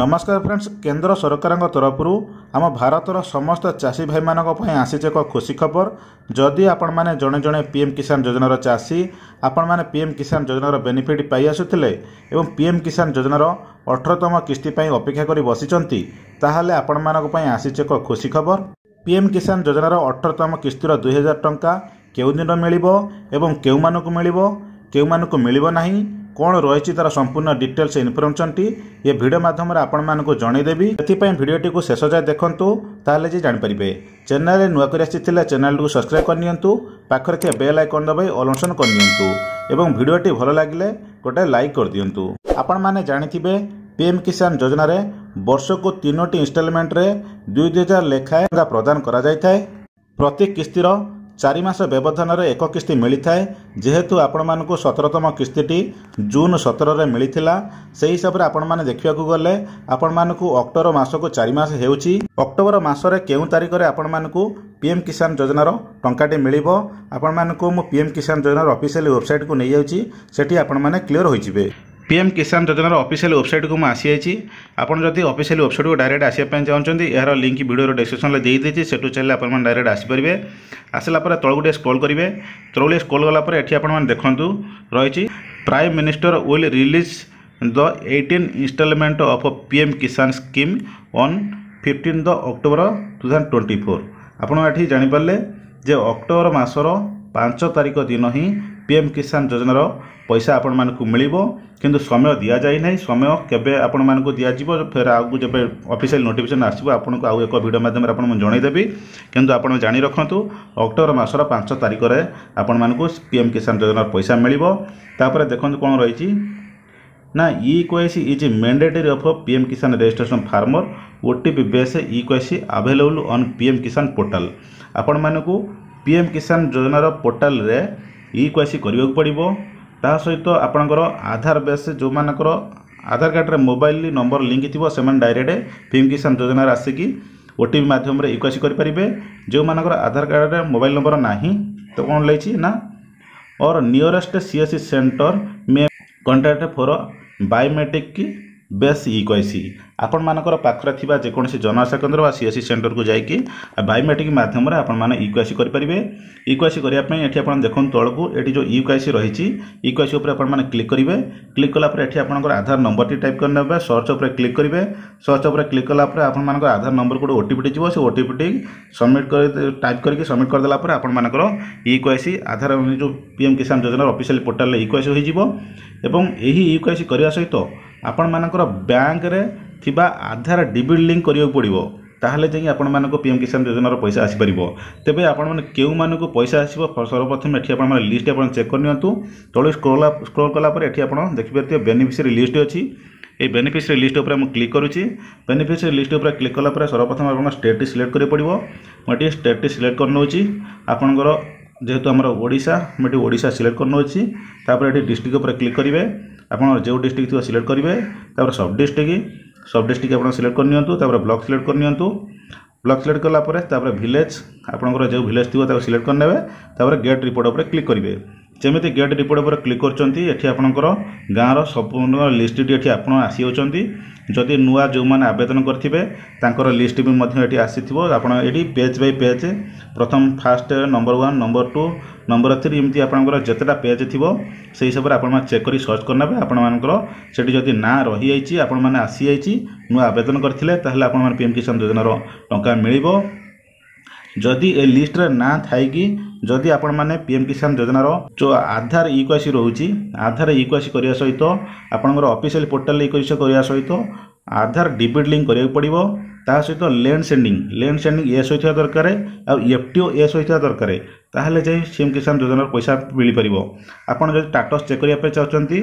ନମସ୍କାର ଫ୍ରେଣ୍ଡସ୍ କେନ୍ଦ୍ର ସରକାରଙ୍କ ତରଫରୁ ଆମ ଭାରତର ସମସ୍ତ ଚାଷୀ ଭାଇମାନଙ୍କ ପାଇଁ ଆସିଛି ଏକ ଖୁସି ଖବର ଯଦି ଆପଣମାନେ ଜଣେ ଜଣେ ପି ଏମ୍ କିଷାନ ଯୋଜନାର ଚାଷୀ ଆପଣମାନେ ପି ଏମ୍ କିଷାନ ଯୋଜନାର ବେନିଫିଟ୍ ପାଇ ଆସୁଥିଲେ ଏବଂ ପି ଏମ୍ କିଷାନ ଯୋଜନାର ଅଠରତମ କିସ୍ତି ପାଇଁ ଅପେକ୍ଷା କରି ବସିଛନ୍ତି ତାହେଲେ ଆପଣମାନଙ୍କ ପାଇଁ ଆସିଛି ଏକ ଖୁସି ଖବର ପି ଏମ୍ କିଷାନ ଯୋଜନାର ଅଠରତମ କିସ୍ତିର ଦୁଇହଜାର ଟଙ୍କା କେଉଁଦିନ ମିଳିବ ଏବଂ କେଉଁମାନଙ୍କୁ ମିଳିବ କେଉଁମାନଙ୍କୁ ମିଳିବ ନାହିଁ କ'ଣ ରହିଛି ତାର ସମ୍ପୂର୍ଣ୍ଣ ଡିଟେଲ୍ସ ଇନଫରମେସନ୍ଟି ଏ ଭିଡ଼ିଓ ମାଧ୍ୟମରେ ଆପଣମାନଙ୍କୁ ଜଣାଇଦେବି ଏଥିପାଇଁ ଭିଡ଼ିଓଟିକୁ ଶେଷ ଯାଏ ଦେଖନ୍ତୁ ତାହେଲେ ଯିଏ ଜାଣିପାରିବେ ଚ୍ୟାନେଲରେ ନୂଆ କରି ଆସିଥିଲେ ଚ୍ୟାନେଲ୍କୁ ସବସ୍କ୍ରାଇବ୍ କରିନିଅନ୍ତୁ ପାଖରେ ଥିବା ବେଲ୍ ଆଇକନ୍ ଦେବାଇ ଅନୁସରଣ କରିନିଅନ୍ତୁ ଏବଂ ଭିଡ଼ିଓଟି ଭଲ ଲାଗିଲେ ଗୋଟିଏ ଲାଇକ୍ କରିଦିଅନ୍ତୁ ଆପଣମାନେ ଜାଣିଥିବେ ପିଏମ୍ କିଷାନ ଯୋଜନାରେ ବର୍ଷକୁ ତିନୋଟି ଇନଷ୍ଟଲମେଣ୍ଟରେ ଦୁଇ ଦୁଇ ହଜାର ଲେଖାଏଁ ପ୍ରଦାନ କରାଯାଇଥାଏ ପ୍ରତି କିସ୍ତିର ଚାରି ମାସ ବ୍ୟବଧାନରେ ଏକ କିସ୍ତି ମିଳିଥାଏ ଯେହେତୁ ଆପଣମାନଙ୍କୁ ସତରତମ କିସ୍ତିଟି ଜୁନ୍ ସତରରେ ମିଳିଥିଲା ସେହି ହିସାବରେ ଆପଣମାନେ ଦେଖିବାକୁ ଗଲେ ଆପଣମାନଙ୍କୁ ଅକ୍ଟୋବର ମାସକୁ ଚାରି ମାସ ହେଉଛି ଅକ୍ଟୋବର ମାସରେ କେଉଁ ତାରିଖରେ ଆପଣମାନଙ୍କୁ ପିଏମ୍ କିଷାନ ଯୋଜନାର ଟଙ୍କାଟି ମିଳିବ ଆପଣମାନଙ୍କୁ ମୁଁ ପିଏମ୍ କିଷାନ ଯୋଜନାର ଅଫିସିଆଲ ୱେବ୍ସାଇଟ୍କୁ ନେଇଯାଉଛି ସେଠି ଆପଣମାନେ କ୍ଲିଅର ହୋଇଯିବେ পিএম কিଷାନ ଯୋଜନାର ଅଫିସିଆଲ ୱେବସାଇଟ୍କୁ ମୁଁ ଆସିଯାଇଛି ଆପଣ ଯଦି ଅଫିସିଆଲ ୱେବସାଇଟ୍କୁ ଡାଇରେକ୍ଟ ଆସିବା ପାଇଁ ଚାହୁଁଛନ୍ତି ଏହାର ଲିଙ୍କ୍ ଭିଡ଼ିଓର ଡେସ୍କ୍ରିପସନ୍ରେ ଦେଇଦେଇଛି ସେଠୁ ଚାହିଁଲେ ଆପଣମାନେ ଡାଇରେକ୍ଟ ଆସିପାରିବେ ଆସିଲା ପରେ ତଳକୁ ଟିକେ ସ୍କ୍ରୋଲ୍ କରିବେ ତଳକୁ ଟିକେ ସ୍କ୍ରୋଲ୍ ଗଲା ପରେ ଏଠି ଆପଣମାନେ ଦେଖନ୍ତୁ ରହିଛି prime minister will release the eighteen installment of PM Kisan scheme on fifteen the October two thousand twenty four ଆପଣ ଏଠି ଜାଣିପାରିଲେ ଯେ ଅକ୍ଟୋବର ମାସର ପାଞ୍ଚ ତାରିଖ ଦିନ ହିଁ ପିଏମ୍ କିଷାନ ଯୋଜନାର ପଇସା ଆପଣମାନଙ୍କୁ ମିଳିବ କିନ୍ତୁ ସମୟ ଦିଆଯାଇ ନାହିଁ ସମୟ କେବେ ଆପଣମାନଙ୍କୁ ଦିଆଯିବ ଫେର ଆଗକୁ ଯେବେ ଅଫିସିଆଲ୍ ନୋଟିଫିକେସନ୍ ଆସିବ ଆପଣଙ୍କୁ ଆଉ ଏକ ଭିଡ଼ିଓ ମାଧ୍ୟମରେ ଆପଣଙ୍କୁ ଜଣାଇଦେବି କିନ୍ତୁ ଆପଣ ଜାଣି ରଖନ୍ତୁ ଅକ୍ଟୋବର ମାସର ପାଞ୍ଚ ତାରିଖରେ ଆପଣମାନଙ୍କୁ ପିଏମ୍ କିଷାନ ଯୋଜନାର ପଇସା ମିଳିବ ତାପରେ ଦେଖନ୍ତୁ କ'ଣ ରହିଛି ନା e KYC is mandatory of PM Kisan registration farmer O T P base e KYC available on PM Kisan portal ଆପଣମାନଙ୍କୁ ପିଏମ୍ କିଷାନ ଯୋଜନାର ପୋର୍ଟାଲ୍ରେ ଇକୁ ଆସି କରିବାକୁ ପଡ଼ିବ ତା ସହିତ ଆପଣଙ୍କର ଆଧାର ବେସ୍ ଯେଉଁମାନଙ୍କର ଆଧାର କାର୍ଡ଼ରେ ମୋବାଇଲ ନମ୍ବର ଲିଙ୍କ ଥିବ ସେମାନେ ଡାଇରେକ୍ଟ ପିଏମ୍ କିଷାନ ଯୋଜନାରେ ଆସିକି ଓ ଟି ପି ମାଧ୍ୟମରେ ଇକୁ ଆସି କରିପାରିବେ ଯେଉଁମାନଙ୍କର ଆଧାର କାର୍ଡ଼ରେ ମୋବାଇଲ ନମ୍ବର ନାହିଁ ତ କ'ଣ ଲାଗିଛି ନା और nearest C S C center में कॉन्टैक्ट फॉर बायोमेट्रिक की ବେସ୍ ଇ କୈସି ଆପଣମାନଙ୍କର ପାଖରେ ଥିବା ଯେକୌଣସି ଜନଆଶା କେନ୍ଦ୍ର ବା ସିଏସ୍ସି ସେଣ୍ଟରକୁ ଯାଇକି ବାୟୋମେଟ୍ରିକ୍ ମାଧ୍ୟମରେ ଆପଣମାନେ ଇ କ୍ୱାଇସି କରିପାରିବେ ଇ କ୍ୱାଇସି କରିବା ପାଇଁ ଏଠି ଆପଣ ଦେଖନ୍ତୁ ତଳକୁ ଏଠି ଯେଉଁ ଇ କ୍ୱାଇସି ରହିଛି ଇ କ୍ୱାଇସି ଉପରେ ଆପଣମାନେ କ୍ଲିକ୍ କରିବେ କ୍ଲିକ୍ କଲା ପରେ ଏଠି ଆପଣଙ୍କର ଆଧାର ନମ୍ବରଟି ଟାଇପ୍ କରିନେବେ ସର୍ଚ୍ଚ ଉପରେ କ୍ଲିକ୍ କରିବେ ସର୍ଚ୍ଚ ଉପରେ କ୍ଲିକ୍ କଲା ପରେ ଆପଣମାନଙ୍କର ଆଧାର ନମ୍ବର ଗୋଟେ ଓଟିପିଟି ଯିବ ସେ ଓଟିପିଟି ସବମିଟ୍ କରି ଟାଇପ୍ କରିକି ସବମିଟ୍ କରିଦେଲା ପରେ ଆପଣମାନଙ୍କର ଇ କ୍ୱାଇସି ଆଧାର ଯେଉଁ ପିଏମ୍ କିଷାନ ଯୋଜନାର ଅଫିସିଆଲ୍ ପୋର୍ଟାଲ୍ରେ ଇ କ୍ୱାଇସି ହୋଇଯିବ ଏବଂ ଏହି ଇ କ୍ୱାଇସି କରିବା ସହିତ ଆପଣମାନଙ୍କର ବ୍ୟାଙ୍କରେ ଥିବା ଆଧାର ଡିବିଟ୍ ଲିଙ୍କ କରିବାକୁ ପଡ଼ିବ ତାହେଲେ ଯାଇକି ଆପଣମାନଙ୍କ ପି ଏମ୍ କିଷାନ ଯୋଜନାର ପଇସା ଆସିପାରିବ ତେବେ ଆପଣମାନେ କେଉଁମାନଙ୍କୁ ପଇସା ଆସିବ ସର୍ବପ୍ରଥମେ ଏଠି ଆପଣମାନେ ଲିଷ୍ଟ ଆପଣ ଚେକ୍ କରିନିଅନ୍ତୁ ତଳେ ସ୍କ୍ରୋଲ ସ୍କ୍ରୋଲ କଲାପରେ ଏଠି ଆପଣ ଦେଖିପାରିଥିବେ ବେନିଫିସିରି ଲିଷ୍ଟ ଅଛି ଏଇ ବେନିଫିସିରି ଲିଷ୍ଟ ଉପରେ ମୁଁ କ୍ଲିକ୍ କରୁଛି ବେନିଫିସିରି ଲିଷ୍ଟ ଉପରେ କ୍ଲିକ୍ କଲାପରେ ସର୍ବପ୍ରଥମେ ଆପଣ ଷ୍ଟେଟ୍ଟି ସିଲେକ୍ଟ କରିପଡ଼ିବ ମୁଁ ଏଠି ଷ୍ଟେଟ୍ଟି ସିଲେକ୍ଟ କରିନେଉଛି ଆପଣଙ୍କର ଯେହେତୁ ଆମର ଓଡ଼ିଶା ମୁଁ ଏଠି ଓଡ଼ିଶା ସିଲେକ୍ଟ କରିନେଉଛି ତାପରେ ଏଠି ଡିଷ୍ଟ୍ରିକ୍ଟ ଉପରେ କ୍ଲିକ୍ କରିବେ ଆପଣ ଯେଉଁ ଡିଷ୍ଟ୍ରିକ୍ଟ ସିଲେକ୍ଟ କରିବେ ତାପରେ ସବ୍ ଡିଷ୍ଟ୍ରିକ୍ଟ ସବ୍ ଡିଷ୍ଟ୍ରିକ୍ଟ ଆପଣ ସିଲେକ୍ଟ କରିନିଅନ୍ତୁ ତାପରେ ବ୍ଲକ୍ ସିଲେକ୍ଟ କରିନିଅନ୍ତୁ ବ୍ଲକ୍ ସିଲେକ୍ଟ କଲା ପରେ ତାପରେ ଭିଲେଜ୍ ଆପଣଙ୍କର ଯେଉଁ ଭିଲେଜ୍ ଥିବ ତାକୁ ସିଲେକ୍ଟ କରିନେବେ ତାପରେ ଗେଟ୍ ରିପୋର୍ଟ ଉପରେ କ୍ଲିକ୍ କରିବେ ଯେମିତି ଗେଟ୍ ରିପୋର୍ଟ ଉପରେ କ୍ଲିକ୍ କରୁଛନ୍ତି ଏଠି ଆପଣଙ୍କର ଗାଁର ସମ୍ପୂର୍ଣ୍ଣ ଲିଷ୍ଟଟି ଏଠି ଆପଣ ଆସିଯାଉଛନ୍ତି ଯଦି ନୂଆ ଯେଉଁମାନେ ଆବେଦନ କରିଥିବେ ତାଙ୍କର ଲିଷ୍ଟ ବି ମଧ୍ୟ ଏଠି ଆସିଥିବ ଆପଣ ଏଠି ପେଜ୍ ବାଇ ପେଜ୍ ପ୍ରଥମ first number one number two number three ଏମିତି ଆପଣଙ୍କର ଯେତେଟା ପେଜ୍ ଥିବ ସେହି ହିସାବରେ ଆପଣମାନେ ଚେକ୍ କରି ସର୍ଚ୍ଚ କରିନେବେ ଆପଣମାନଙ୍କର ସେଠି ଯଦି ନାଁ ରହିଯାଇଛି ଆପଣମାନେ ଆସିଯାଇଛି ନୂଆ ଆବେଦନ କରିଥିଲେ ତାହେଲେ ଆପଣମାନେ ପି ଏମ୍ କିଷାନ ଯୋଜନାର ଟଙ୍କା ମିଳିବ ଯଦି ଏ ଲିଷ୍ଟରେ ନାଁ ଥାଇକି ଯଦି ଆପଣମାନେ ପି ଏମ୍ କିଷାନ ଯୋଜନାର ଯେଉଁ ଆଧାର ଇକ୍ୱାସି ରହୁଛି ଆଧାର ଇକ୍ୱାସି କରିବା ସହିତ ଆପଣଙ୍କର ଅଫିସିଆଲ୍ ପୋର୍ଟାଲ୍ ଇକ୍ୱାସି କରିବା ସହିତ ଆଧାର ଡିବିଟ୍ ଲିଙ୍କ୍ କରିବାକୁ ପଡ଼ିବ ତା ସହିତ land seeding land seeding yes ହୋଇଥିବା ଦରକାର ଆଉ ଏଫ୍ ଟି ଓ ଏସ୍ ହୋଇଥିବା ଦରକାର ତାହେଲେ ଯାଇ ସିଏମ୍ କିଷାନ ଯୋଜନାର ପଇସା ମିଳିପାରିବ ଆପଣ ଯଦି ଟାଟସ୍ ଚେକ୍ କରିବା ପାଇଁ ଚାହୁଁଛନ୍ତି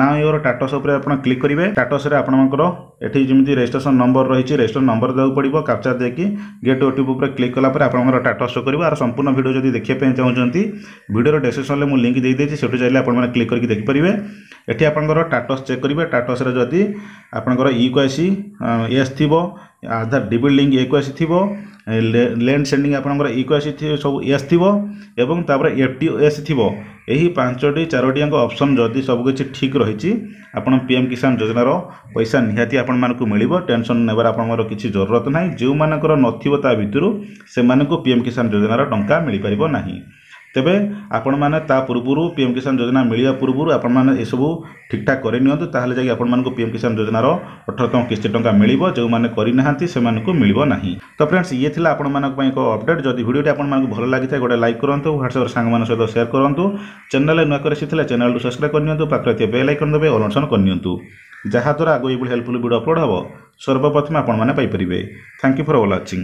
ନା ୟୋର ଟାଟସ୍ ଉପରେ ଆପଣ କ୍ଲିକ୍ କରିବେ ଟାଟସ୍ରେ ଆପଣଙ୍କର ଏଠି ଯେମିତି ରେଜିଷ୍ଟ୍ରେସନ ନମ୍ବର ରହିଛି ରେଜିଷ୍ଟ୍ରେସନ ନମ୍ବର ଦେବାକୁ ପଡ଼ିବ କ୍ୟାପ୍ଚା ଦେଇକି ଗେଟ୍ ଓଟିପି ଉପରେ କ୍ଲିକ୍ କଲା ପରେ ଆପଣଙ୍କର ଟାଟସ୍ ଶୋ କରିବ ଆର ସମ୍ପୂର୍ଣ୍ଣ ଭିଡ଼ିଓ ଯଦି ଦେଖିବା ପାଇଁ ଚାହୁଁଛନ୍ତି ଭିଡ଼ିଓର ଡେସ୍କ୍ରିପସନ୍ରେ ମୁଁ ଲିଙ୍କ୍ ଦେଇଦେଇଛି ସେଠୁ ଚାହିଁଲେ ଆପଣମାନେ କ୍ଲିକ୍ କରିକି ଦେଖିପାରିବେ ଏଠି ଆପଣଙ୍କର ଟାଟସ୍ ଚେକ୍ କରିବେ ଟାଟସ୍ରେ ଯଦି ଆପଣଙ୍କର ଇ କ୍ୱାସି ଏସ୍ ଥିବ ଆଧାର ଡିବିଲ୍ ଲିଙ୍କ୍ ଏ କ୍ୱାସି ଥିବ ଲେଣ୍ଡ ସେଣ୍ଡିଂ ଆପଣଙ୍କର ଇକୋ ଏସ୍ ସବୁ ଏସ୍ ଥିବ ଏବଂ ତାପରେ ଏ ଟି ଏସ୍ ଥିବ ଏହି ପାଞ୍ଚଟି ଚାରୋଟି ଯାକ ଅପସନ୍ ଯଦି ସବୁକିଛି ଠିକ୍ ରହିଛି ଆପଣ ପି ଏମ୍ କିଷାନ ଯୋଜନାର ପଇସା ନିହାତି ଆପଣମାନଙ୍କୁ ମିଳିବ ଟେନସନ୍ ନେବାର ଆପଣଙ୍କର କିଛି ଜରୁରତ ନାହିଁ ଯେଉଁମାନଙ୍କର ନଥିବ ତା ଭିତରୁ ସେମାନଙ୍କୁ ପି ଏମ୍ କିଷାନ ଯୋଜନାର ଟଙ୍କା ମିଳିପାରିବ ନାହିଁ ତେବେ ଆପଣମାନେ ତା ପୂର୍ବରୁ ପିଏମ୍ କିଷାନ ଯୋଜନା ମିଳିବା ପୂର୍ବରୁ ଆପଣମାନେ ଏସବୁ ଠିକ୍ଠାକ୍ କରି ନିଅନ୍ତୁ ତାହେଲେ ଯାଇକି ଆପଣମାନଙ୍କୁ ପିଏମ୍ କିଷାନ ଯୋଜନାର ଅଠରତମ କିସ୍ତି ଟଙ୍କା ମିଳିବ ଯେଉଁମାନେ କରିନାହାନ୍ତି ସେମାନଙ୍କୁ ମିଳିବ ନାହିଁ ତ ଫ୍ରେଣ୍ଡସ୍ ଇଏ ଥିଲା ଆପଣମାନଙ୍କ ପାଇଁ ଏକ ଅପଡେଟ୍ ଯଦି ଭିଡ଼ିଓଟି ଆପଣମାନଙ୍କୁ ଭଲ ଲାଗିଥାଏ ଗୋଟେ ଲାଇକ୍ କରନ୍ତୁ ହ୍ୱାଟ୍ସଆପ୍ରେ ସାଙ୍ଗମାନଙ୍କ ସହିତ ସେୟାର କରନ୍ତୁ ଚ୍ୟାନେଲ୍ରେ ନୂଆ କରି ଆସିଥିଲେ ଚ୍ୟାନେଲ୍କୁ ସବସ୍କ୍ରାଇବ୍ କରିନିଅନ୍ତୁ ପାଖରେ ଥିବା ବେଲ୍ ଆଇକନ୍ ଦେବେ ଅଲ୍ ଅନ୍ କରିନିଅନ୍ତୁ ଯାହାଦ୍ୱାରା ଆଗ ଏଇଭଳି ହେଲ୍ପଫୁଲ୍ ଭିଡ଼ିଓ ଅପଲୋଡ଼ ହେବ ସର୍ବପ୍ରଥମେ ଆପଣମାନେ ପାଇପାରିବେ ଥ୍ୟାଙ୍କ ୟୁ ଫର୍ ୱାଚିଂ